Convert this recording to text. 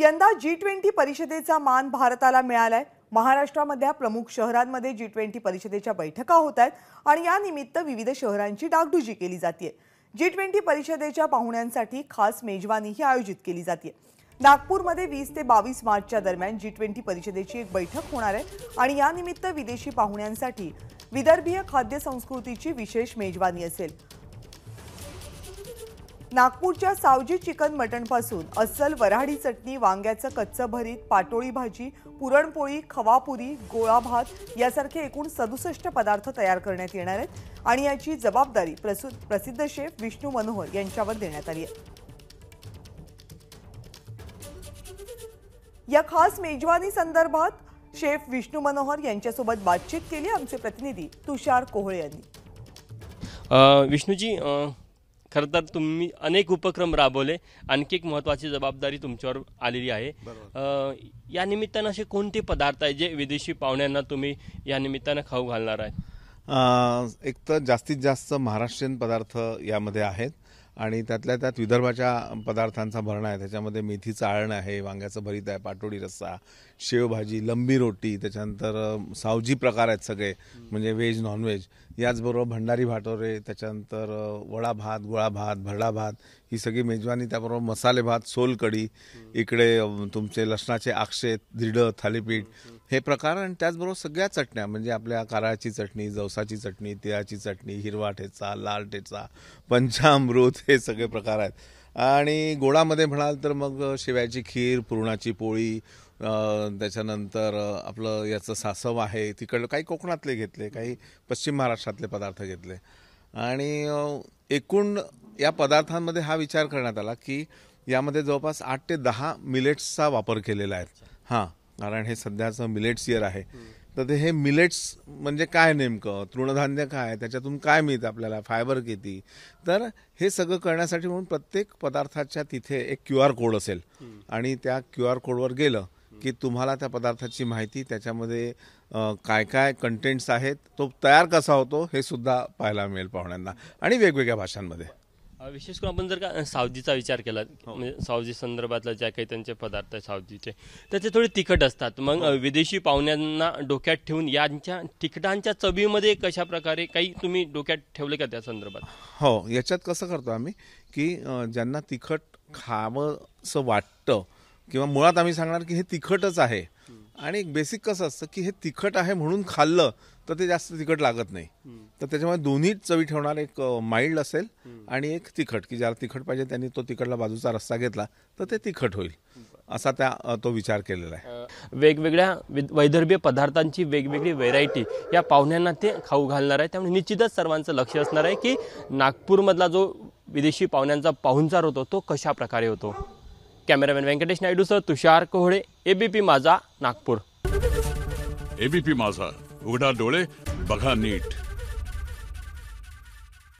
यंदा G twenty परिषदेचा मान भारताला मिळालाय महाराष्ट्रामधल्या प्रमुख शहरांमध्ये जी ट्वेंटी परिषदेच्या बैठका होत आहेत आणि या निमित्त विविध शहरांची डागडुजी केली जाते जी ट्वेंटी परिषदेच्या पाहुण्यांसाठी खास मेजवानीही आयोजित केली जाते नागपूरमध्ये वीस ते बावीस मार्चच्या दरम्यान जी ट्वेंटी परिषदेची एक बैठक होणार आहे आणि यानिमित्त विदेशी पाहुण्यांसाठी विदर्भीय खाद्य संस्कृतीची विशेष मेजवानी असेल नागपूरच्या सावजी चिकन मटणपासून अस्सल वराडी चटणी वांग्याचं कच्चं भरीत पाटोळी भाजी पुरणपोळी खवापुरी गोळा भात यासारखे एकूण सदुसष्ट पदार्थ तयार करण्यात येणार आहेत आणि याची जबाबदारी प्रसिद्ध शेफ विष्णू मनोहर यांच्यावर देण्यात आली आहे या खास मेजवानी संदर्भात शेफ विष्णू मनोहर यांच्यासोबत बातचीत केली आमचे प्रतिनिधी तुषार कोहळे यांनी विष्णूजी खरं तर तुम्ही अनेक उपक्रम राबवले आणखी एक महत्त्वाची जबाबदारी तुमच्यावर आलेली आहे या निमित्तानं असे कोणते पदार्थ आहे जे विदेशी पाहुण्यांना तुम्ही या निमित्तानं खाऊ घालणार आहे एक तर जास्तीत जास्त महाराष्ट्रीयन पदार्थ यामध्ये आहेत आणि त्यातल्या त्यात विदर्भाच्या पदार्थांचा भरणा आहे त्याच्यामध्ये मेथीचं आळण आहे वांग्याचं भरीत आहे पाटोडी रस्सा शेवभाजी लंबी रोटी त्याच्यानंतर सावजी प्रकार आहेत सगळे म्हणजे व्हेज नॉनव्हेज याचबरोबर भंडारी भाटोरे त्याच्यानंतर वडा भात गोळा भात भरडा भात ही सगळी मेजवानी त्याबरोबर मसाले भात सोलकडी इकडे तुमचे लसणाचे आक्षे धिडं थालीपीठ हे प्रकार आणि त्याचबरोबर सगळ्या चटण्या म्हणजे आपल्या काराची चटणी जवसाची चटणी तिळाची चटणी हिरवा ठेचा लाल ठेचा पंचामृत हे सगळे प्रकार आहेत आणि गोडामध्ये म्हणाल तर मग शेव्याची खीर पुरणाची पोळी त्याच्यानंतर आपलं याचं सासव आहे तिकडलं काही कोकणातले घेतले काही पश्चिम महाराष्ट्रातले पदार्थ घेतले आणि एकूण या पदार्थांमध्ये हा विचार करण्यात आला की यामध्ये जवळपास आठ ते दहा मिलेट्सचा वापर केलेला आहे हां कारण हे सध्याचं मिलेट्स इयर आहे तर ते हे मिलेट्स म्हणजे काय नेमकं तृणधान्य काय त्याच्यातून काय मिळतं आपल्याला फायबर किती तर हे सगळं करण्यासाठी म्हणून प्रत्येक पदार्थाच्या तिथे एक क्यू आर कोड असेल आणि त्या क्यू आर कोडवर गेलं की तुम्हाला त्या पदार्थाची माहिती त्याच्यामध्ये काय काय कंटेंट्स आहेत तो तयार कसा होतो हे सुद्धा पाहायला मिळेल पाहुण्यांना आणि वेगवेगळ्या भाषांमध्ये विशेष करून आपण जर का सावजीचा विचार केला हो. म्हणजे सावजी संदर्भातला ज्या काही त्यांचे पदार्थ आहे सावजीचे त्याचे थोडे तिखट असतात मग हो. विदेशी पाहुण्यांना डोक्यात ठेवून यांच्या तिखटांच्या चवीमध्ये कशा प्रकारे काही तुम्ही डोक्यात ठेवले का त्या संदर्भात हो याच्यात कसं करतो आम्ही की ज्यांना तिखट खावंसं वाटतं किंवा मुळात आम्ही सांगणार की हे तिखटच आहे आणि एक बेसिक कसं असतं की हे तिखट आहे म्हणून खाल्लं तर ते जास्त तिखट लागत नाही तर त्याच्यामुळे दोन्ही चवी ठेवणार एक माइल्ड असेल आणि एक तिखट की ज्याला तिखट पाहिजे त्यांनी तो तिखटला बाजूचा रस्ता घेतला तर ते तिखट होईल असा त्या तो विचार केलेला आहे वेगवेगळ्या वैदर्भीय पदार्थांची वेगवेगळी व्हेरायटी या पाहुण्यांना ते खाऊ घालणार आहे त्यामुळे निश्चितच सर्वांचं लक्ष असणार आहे की नागपूरमधला जो विदेशी पाहुण्यांचा पाहुणचार होतो तो कशा प्रकारे होतो कॅमेरामॅन व्यंकटेश नायडूसह तुषार कोहळे एबीपी माझा नागपूर एबीपी माझा उघडा डोळे बघा नीट